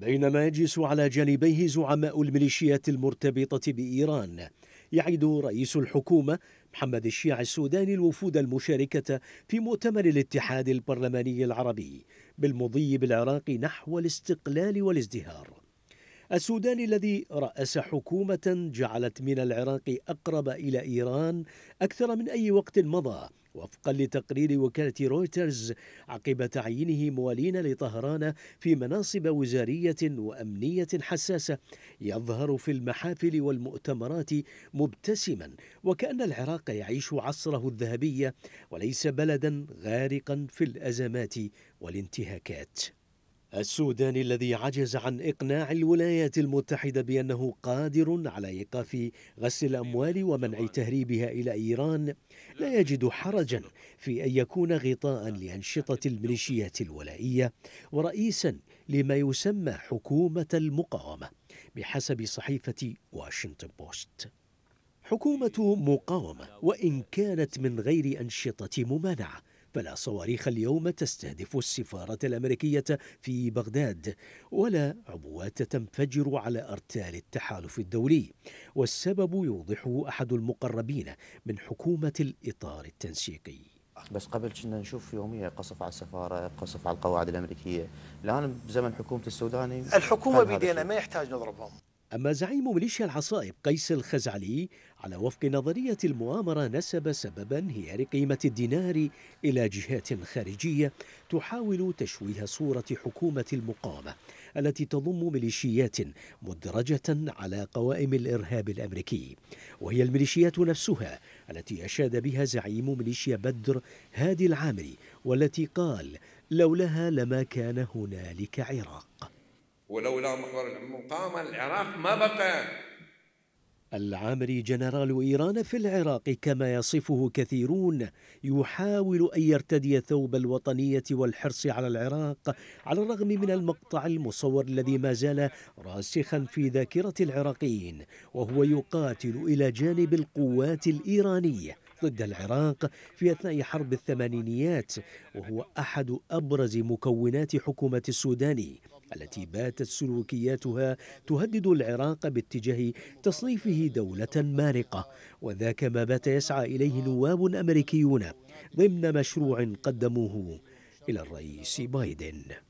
بينما يجلس على جانبيه زعماء الميليشيات المرتبطة بإيران يعيد رئيس الحكومة محمد الشيع السوداني الوفود المشاركة في مؤتمر الاتحاد البرلماني العربي بالمضي بالعراق نحو الاستقلال والازدهار السودان الذي رأس حكومة جعلت من العراق أقرب إلى إيران أكثر من أي وقت مضى وفقا لتقرير وكالة رويترز عقب تعيينه موالين لطهران في مناصب وزارية وأمنية حساسة يظهر في المحافل والمؤتمرات مبتسما وكأن العراق يعيش عصره الذهبي وليس بلدا غارقا في الأزمات والانتهاكات السوداني الذي عجز عن إقناع الولايات المتحدة بأنه قادر على إيقاف غسل الأموال ومنع تهريبها إلى إيران لا يجد حرجا في أن يكون غطاء لأنشطة الميليشيات الولائية ورئيسا لما يسمى حكومة المقاومة بحسب صحيفة واشنطن بوست حكومة مقاومة وإن كانت من غير أنشطة ممانعة فلا صواريخ اليوم تستهدف السفارة الأمريكية في بغداد ولا عبوات تنفجر على أرتال التحالف الدولي والسبب يوضحه أحد المقربين من حكومة الإطار التنسيقي بس قبل كنا نشوف يوميا قصف على السفاره، قصف على القواعد الامريكيه، الان بزمن حكومه السوداني الحكومه بيدينا ما يحتاج نضربهم. أما زعيم ميليشيا العصائب قيس الخزعلي على وفق نظرية المؤامرة نسب سبب انهيار قيمة الدينار إلى جهات خارجية تحاول تشويه صورة حكومة المقاومة التي تضم ميليشيات مدرجة على قوائم الإرهاب الأمريكي وهي الميليشيات نفسها التي أشاد بها زعيم ميليشيا بدر هادي العامري والتي قال لولاها لما كان هنالك عراق ولولا محور المقاومة العراق ما بقى العامري جنرال إيران في العراق كما يصفه كثيرون يحاول أن يرتدي ثوب الوطنية والحرص على العراق على الرغم من المقطع المصور الذي ما زال راسخا في ذاكرة العراقيين وهو يقاتل إلى جانب القوات الإيرانية ضد العراق في أثناء حرب الثمانينيات وهو أحد أبرز مكونات حكومة السوداني التي باتت سلوكياتها تهدد العراق باتجاه تصنيفه دولة مارقة وذاك ما بات يسعى إليه نواب أمريكيون ضمن مشروع قدموه إلى الرئيس بايدن